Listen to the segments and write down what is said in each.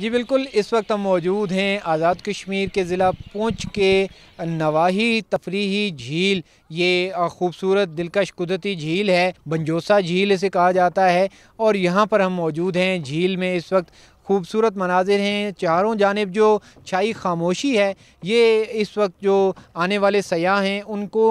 जी बिल्कुल इस वक्त हम मौजूद हैं आज़ाद कश्मीर के ज़िला पूछ के नवाही तफरी झील ये खूबसूरत दिलकश कुदरती झील है बंजोसा झील इसे कहा जाता है और यहाँ पर हम मौजूद हैं झील में इस वक्त खूबसूरत मनाजिर हैं चारों जानब जो छाई खामोशी है ये इस वक्त जो आने वाले सयाह हैं उनको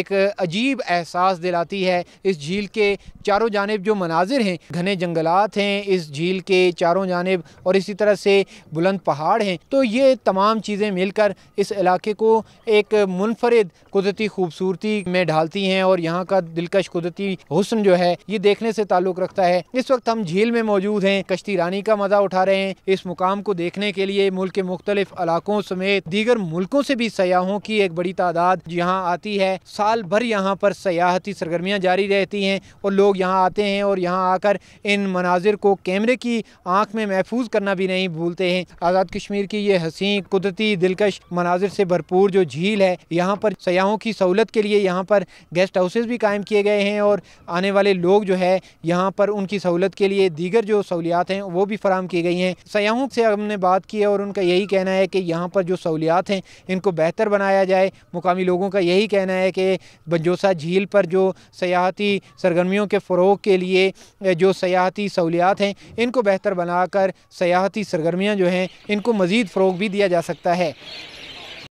एक अजीब एहसास दिलाती है इस झील के चारों जानब जो मनाजिर हैं घने जंगलात हैं इस झील के चारों जानब और इसी तरह से बुलंद पहाड़ हैं तो ये तमाम चीज़ें मिलकर इस इलाके को एक मुनफरद कुदरती खूबसूरती में ढालती हैं और यहाँ का दिलकश कुदरती हसन जो है ये देखने से ताल्लुक़ रखता है इस वक्त हम झील में मौजूद हैं कश्ती रानी का मज़ा उठा दिखा रहे हैं इस मुकाम को देखने के लिए मुल्क के मुख्तलिफ इलाकों समेत दीगर मुल्कों से भी सयाहों की एक बड़ी तादाद यहाँ आती है साल भर यहाँ पर सयाहती सरगर्मियाँ जारी रहती हैं और लोग यहाँ आते हैं और यहाँ आकर इन मनाजिर को कैमरे की आँख में महफूज करना भी नहीं भूलते हैं आज़ाद कश्मीर की ये हसी कुदरती दिलकश मनाजिर से भरपूर जो झील है यहाँ पर सयाहों की सहूलत के लिए यहाँ पर गेस्ट हाउसेज भी कायम किए गए हैं और आने वाले लोग जो है यहाँ पर उनकी सहूलत के लिए दीगर जो सहूलियात हैं वो भी फराम की गई गई हैं सयाहों से हमने बात की है और उनका यही कहना है कि यहाँ पर जो सहूलियात हैं इनको बेहतर बनाया जाए मुकामी लोगों का यही कहना है कि बंजोसा झील पर जो सयाहती सरगर्मियों के फ़रोग के लिए जो सयाहती सहूलियात हैं इनको बेहतर बनाकर सयाहती सरगर्मियाँ जो हैं इनको मज़ीद फ़रोग भी दिया जा सकता है